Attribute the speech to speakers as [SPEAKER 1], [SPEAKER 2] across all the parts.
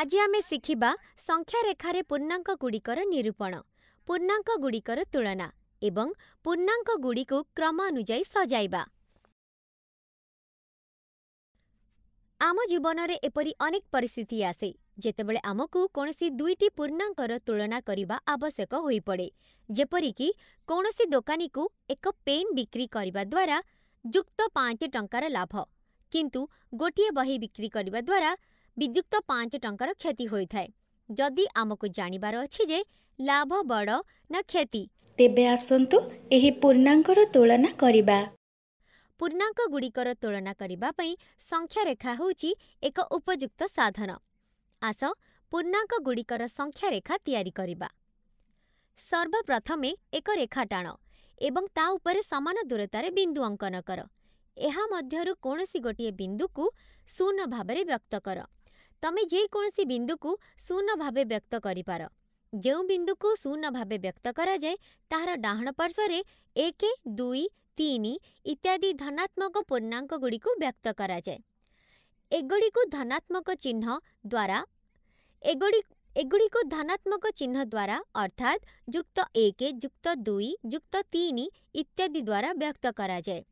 [SPEAKER 1] ଆଜି ଆମେ ଶିଖିବା ସଂଖ୍ୟାରେଖାରେ ପୂର୍ଣ୍ଣାଙ୍କଗୁଡ଼ିକର ନିରୂପଣ ପୂର୍ଣ୍ଣାଙ୍କଗୁଡ଼ିକର ତୁଳନା ଏବଂ ପୂର୍ଣ୍ଣାଙ୍କଗୁଡ଼ିକୁ କ୍ରମାନୁଯାୟୀ ସଜାଇବା ଆମ ଜୀବନରେ ଏପରି ଅନେକ ପରିସ୍ଥିତି ଆସେ ଯେତେବେଳେ ଆମକୁ କୌଣସି ଦୁଇଟି ପୂର୍ଣ୍ଣାଙ୍କର ତୁଳନା କରିବା ଆବଶ୍ୟକ ହୋଇପଡ଼େ ଯେପରିକି କୌଣସି ଦୋକାନୀକୁ ଏକ ପେନ୍ ବିକ୍ରି କରିବା ଦ୍ୱାରା ଯୁକ୍ତ ପାଞ୍ଚ ଟଙ୍କାର ଲାଭ କିନ୍ତୁ ଗୋଟିଏ ବହି ବିକ୍ରି କରିବା ଦ୍ୱାରା ବିଯୁକ୍ତ ପାଞ୍ଚ ଟଙ୍କାର କ୍ଷତି ହୋଇଥାଏ ଯଦି ଆମକୁ ଜାଣିବାର ଅଛି ଯେ ଲାଭ ବଡ଼ ନା କ୍ଷତି ତେବେ ଆସନ୍ତୁ ଏହି ପୂର୍ଣ୍ଣାଙ୍କର ତୁଳନା କରିବା ପୂର୍ଣ୍ଣାଙ୍କଗୁଡ଼ିକର ତୁଳନା କରିବା ପାଇଁ ସଂଖ୍ୟାରେଖା ହେଉଛି ଏକ ଉପଯୁକ୍ତ ସାଧନ ଆସ ପୂର୍ଣ୍ଣାଙ୍କଗୁଡ଼ିକର ସଂଖ୍ୟାରେଖା ତିଆରି କରିବା ସର୍ବପ୍ରଥମେ ଏକ ରେଖା ଟାଣ ଏବଂ ତା ଉପରେ ସମାନ ଦୂରତାରେ ବିନ୍ଦୁ ଅଙ୍କନ କର ଏହା ମଧ୍ୟରୁ କୌଣସି ଗୋଟିଏ ବିନ୍ଦୁକୁ ଶୂନ ଭାବରେ ବ୍ୟକ୍ତ କର ତମେ ଯେକୌଣସି ବିନ୍ଦୁକୁ ଶୂନ ଭାବେ ବ୍ୟକ୍ତ କରିପାର ଯେଉଁ ବିନ୍ଦୁକୁ ଶୂନ ଭାବେ ବ୍ୟକ୍ତ କରାଯାଏ ତାହାର ଡାହାଣ ପାର୍ଶ୍ୱରେ ଏକ, ଦୁଇ, ତିନି ଇତ୍ୟାଦି ଧନାତ୍ମକ ପୂର୍ଣ୍ଣାଙ୍କଗୁଡ଼ିକୁ ବ୍ୟକ୍ତ କରାଯାଏ। ଏଗୁଡ଼ିକୁ ଧନାତ୍ମକ ଚିହ୍ନ ଦ୍ୱାରା ଏଗୁଡ଼ି ଏଗୁଡ଼ିକୁ ଧନାତ୍ମକ ଚିହ୍ନ ଦ୍ୱାରା ଅର୍ଥାତ୍ ଯୁକ୍ତ ଏକ, ଯୁକ୍ତ ଦୁଇ, ଯୁକ୍ତ ତିନି ଇତ୍ୟାଦି ଦ୍ୱାରା ବ୍ୟକ୍ତ କରାଯାଏ।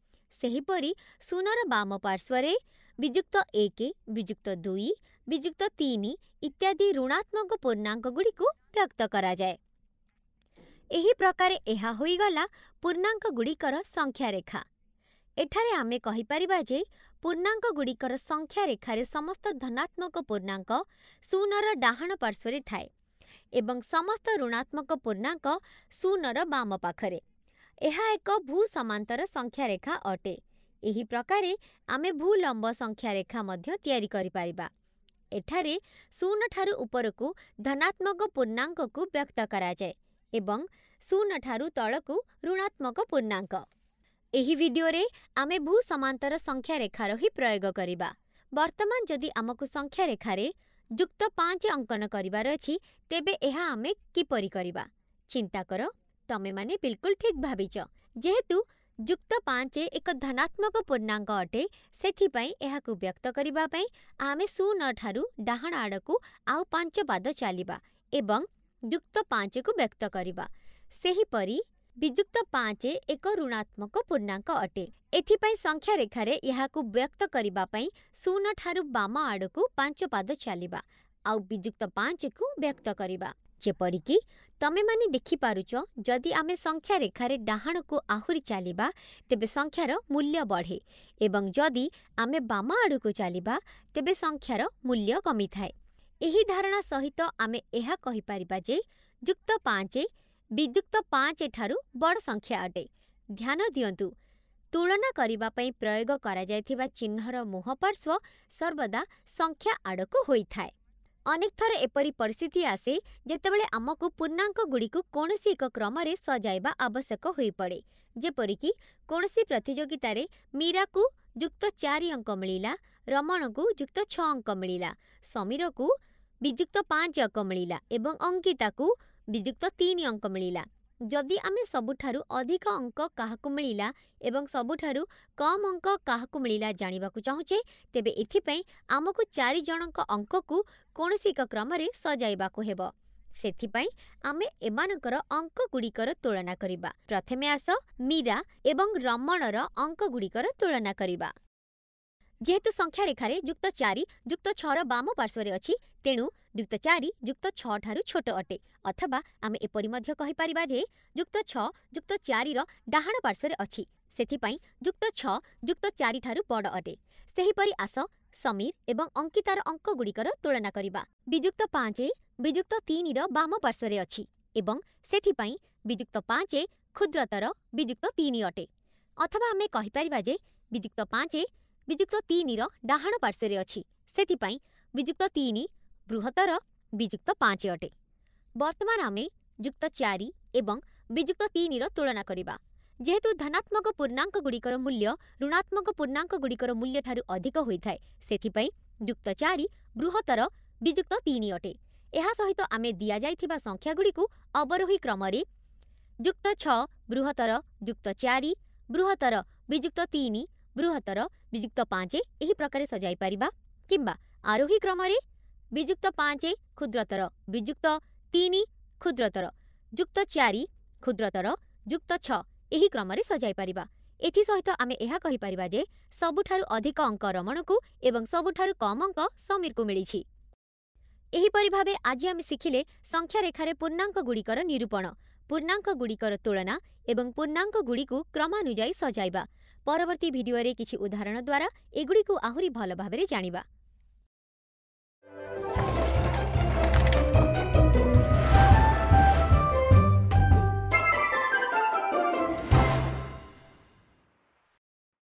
[SPEAKER 1] ସେହିପରି ଶୂନର ବାମ ପାର୍ଶ୍ୱରେ विजुक्त एक विजुक्त दुई विजुक्त तीन इत्यादि ऋणात्मक पूर्णांगुड़ी व्यक्त कराए यह प्रकार यह पूर्णांगुड़िकर संख्यारेखा एठार आम कहीपर जे पूर्णांगुड़िकर संख्यारेखार समस्त धनात्मक पूर्णांग शून्य डाहाण पार्श्वे थाए एवं समस्त ऋणात्मक पूर्णांग शून्य बाम पाखे यह एक भूसमातर संख्यारेखा अटे ଏହି ପ୍ରକାରେ ଆମେ ଭୂଲମ୍ବ ସଂଖ୍ୟା ରେଖା ମଧ୍ୟ ତିଆରି କରିପାରିବା ଏଠାରେ ଶୂନଠାରୁ ଉପରକୁ ଧନାତ୍ମକ ପୂର୍ଣ୍ଣାଙ୍କକୁ ବ୍ୟକ୍ତ କରାଯାଏ ଏବଂ ଶୂନଠାରୁ ତଳକୁ ଋଣାତ୍ମକ ପୂର୍ଣ୍ଣାଙ୍କ ଏହି ଭିଡ଼ିଓରେ ଆମେ ଭୂ ସମାନ୍ତର ସଂଖ୍ୟାରେଖାର ହିଁ ପ୍ରୟୋଗ କରିବା ବର୍ତ୍ତମାନ ଯଦି ଆମକୁ ସଂଖ୍ୟାରେଖାରେ ଯୁକ୍ତ ପାଞ୍ଚ ଅଙ୍କନ କରିବାର ଅଛି ତେବେ ଏହା ଆମେ କିପରି କରିବା ଚିନ୍ତା କର ତମେମାନେ ବିଲକୁଲ ଠିକ୍ ଭାବିଛ ଯେହେତୁ जुक्त पाँच एक धनात्मक पूर्णाङ्क अटेप यहाँ व्यक्तै आम सुन ठु डण आडको आउँच पाँचको व्यक्तपरि पाँच एक ऋणात्मक पूर्णाक अटे एेखक्त सुन ठु बाम आडको पाँच पाद चलि आउ वियुक्त पाँच को व्यक्त गर्परिक त डाणको आहरी चाल संख्यार मूल्य बढे एमे बाम को चाहिँ तेबे संख्यार मूल्य धारणा सहित आमेपार जुक्त पाँच वियुक्त पाँच बड संख्या अटे न्यन्तु तुलना प्रयोग चिह्न र मुहर्श्व सर्वदा संख्या आडको हुए ଅନେକ ଥର ଏପରି ପରିସ୍ଥିତି ଆସେ ଯେତେବେଳେ ଆମକୁ ପୂର୍ଣ୍ଣାଙ୍କଗୁଡ଼ିକୁ କୌଣସି ଏକ କ୍ରମରେ ସଜାଇବା ଆବଶ୍ୟକ ହୋଇପଡ଼େ ଯେପରିକି କୌଣସି ପ୍ରତିଯୋଗିତାରେ ମୀରାକୁ ଯୁକ୍ତ ଚାରି ଅଙ୍କ ମିଳିଲା ରମଣଙ୍କୁ ଯୁକ୍ତ ଛଅ ଅଙ୍କ ମିଳିଲା ସମୀରକୁ ବିଯୁକ୍ତ ପାଞ୍ଚ ଅଙ୍କ ମିଳିଲା ଏବଂ ଅଙ୍କିତାକୁ ବିଯୁକ୍ତ ତିନି ଅଙ୍କ ମିଳିଲା ଯଦି ଆମେ ସବୁଠାରୁ ଅଧିକ ଅଙ୍କ କାହାକୁ ମିଳିଲା ଏବଂ ସବୁଠାରୁ କମ୍ ଅଙ୍କ କାହାକୁ ମିଳିଲା ଜାଣିବାକୁ ଚାହୁଁଛେ ତେବେ ଏଥିପାଇଁ ଆମକୁ ଚାରି ଜଣଙ୍କ ଅଙ୍କକୁ କୌଣସି ଏକ କ୍ରମରେ ସଜାଇବାକୁ ହେବ ସେଥିପାଇଁ ଆମେ ଏମାନଙ୍କର ଅଙ୍କଗୁଡ଼ିକର ତୁଳନା କରିବା ପ୍ରଥମେ ଆସ ମୀରା ଏବଂ ରମଣର ଅଙ୍କଗୁଡ଼ିକର ତୁଳନା କରିବା যেহেতু সংখ্যা রেখারে যুক্ত চারি যুক্ত ছ'ର ବାମ ପାର୍ଶ୍ୱରେ ଅଛି ତେଣୁ ଯୁକ୍ତ ଚାରି ଯୁକ୍ତ ଛଅ ଠାରୁ ଛୋଟ ଅଟେ ଅଥବା ଆମେ ଏପରି ମଧ୍ୟ କହିପାରିବା ଯେ ଯୁକ୍ତ ଛଅ ଯୁକ୍ତ ଚାରିର ଡାହାଣ ପାର୍ଶ୍ୱରେ ଅଛି ସେଥିପାଇଁ ଯୁକ୍ତ ଛଅ ଯୁକ୍ତ ଚାରି ଠାରୁ ବଡ଼ ଅଟେ ସେହିପରି ଆସ ସମୀର ଏବଂ ଅଙ୍କିତାର ଅଙ୍କଗୁଡ଼ିକର ତୁଳନା କରିବା ବିଯୁକ୍ତ ପାଞ୍ଚ ବିଯୁକ୍ତ ତିନିର ବାମ ପାର୍ଶ୍ୱରେ ଅଛି ଏବଂ ସେଥିପାଇଁ ବିଯୁକ୍ତ ପାଞ୍ଚ କ୍ଷୁଦ୍ରତର ବିଯୁକ୍ତ ତିନି ଅଟେ ଅଥବା ଆମେ କହିପାରିବା ଯେ ବିଯୁକ୍ତ ପାଞ୍ଚ ବିଯୁକ୍ତ ତିନିର ଡାହାଣ ପାର୍ଶ୍ୱରେ ଅଛି, ସେଥିପାଇଁ ବିଯୁକ୍ତ ତିନି ବୃହତ୍ତର ବିଯୁକ୍ତ ପାଞ୍ଚ ଅଟେ। ବର୍ତ୍ତମାନ ଆମେ ଯୁକ୍ତ ଚାରି ଏବଂ ବିଯୁକ୍ତ ତିନିର ତୁଳନା କରିବା। ଯେହେତୁ ଧନାତ୍ମକ ପୂର୍ଣ୍ଣାଙ୍କଗୁଡ଼ିକର ମୂଲ୍ୟ ଋଣାତ୍ମକ ପୂର୍ଣ୍ଣାଙ୍କଗୁଡ଼ିକର ମୂଲ୍ୟଠାରୁ ଅଧିକ ହୋଇଥାଏ, ସେଥିପାଇଁ ଯୁକ୍ତ ଚାରି ବୃହତ୍ତର ବିଯୁକ୍ତ ତିନି ଅଟେ। ଏହା ସହିତ ଆମେ ଦିଆଯାଇଥିବା ସଂଖ୍ୟାଗୁଡ଼ିକୁ ଅବରୋହୀ କ୍ରମରେ ଯୁକ୍ତ ଛଅ ବୃହତ୍ତର ଯୁକ୍ତ ଚାରି ବୃହତ୍ତର ବିଯୁକ୍ତ ତିନି ବୃହତ୍ତର ବିଯୁକ୍ତ ପାଞ୍ଚେ ଏହି ପ୍ରକାରେ ସଜାଇ ପାରିବା କିମ୍ବା ଆରୋହୀ କ୍ରମରେ ବିଯୁକ୍ତ ପାଞ୍ଚେ କ୍ଷୁଦ୍ରତର ବିଯୁକ୍ତ ତିନି କ୍ଷୁଦ୍ରତର ଯୁକ୍ତ ଚାରି କ୍ଷୁଦ୍ରତର ଯୁକ୍ତ ଛଅ ଏହି କ୍ରମରେ ସଜାଇ ପାରିବା ଏଥିସହିତ ଆମେ ଏହା କହିପାରିବା ଯେ ସବୁଠାରୁ ଅଧିକ ଅଙ୍କ ରମଣକୁ ଏବଂ ସବୁଠାରୁ କମ୍ ଅଙ୍କ ସମୀରକୁ ମିଳିଛି ଏହିପରି ଭାବେ ଆଜି ଆମେ ଶିଖିଲେ ସଂଖ୍ୟାରେଖାରେ ପୂର୍ଣ୍ଣାଙ୍କଗୁଡ଼ିକର ନିରୂପଣ ପୂର୍ଣ୍ଣାଙ୍କଗୁଡ଼ିକର ତୁଳନା ଏବଂ ପୂର୍ଣ୍ଣାଙ୍କଗୁଡ଼ିକୁ କ୍ରମାନୁଯାୟୀ ସଜାଇବା ପରବର୍ତ୍ତୀ ଭିଡିଓରେ କିଛି ଉଦାହରଣ ଦ୍ୱାରା ଏଗୁଡ଼ିକୁ ଆହୁରି ଭଲ ଭାବରେ ଜାଣିବା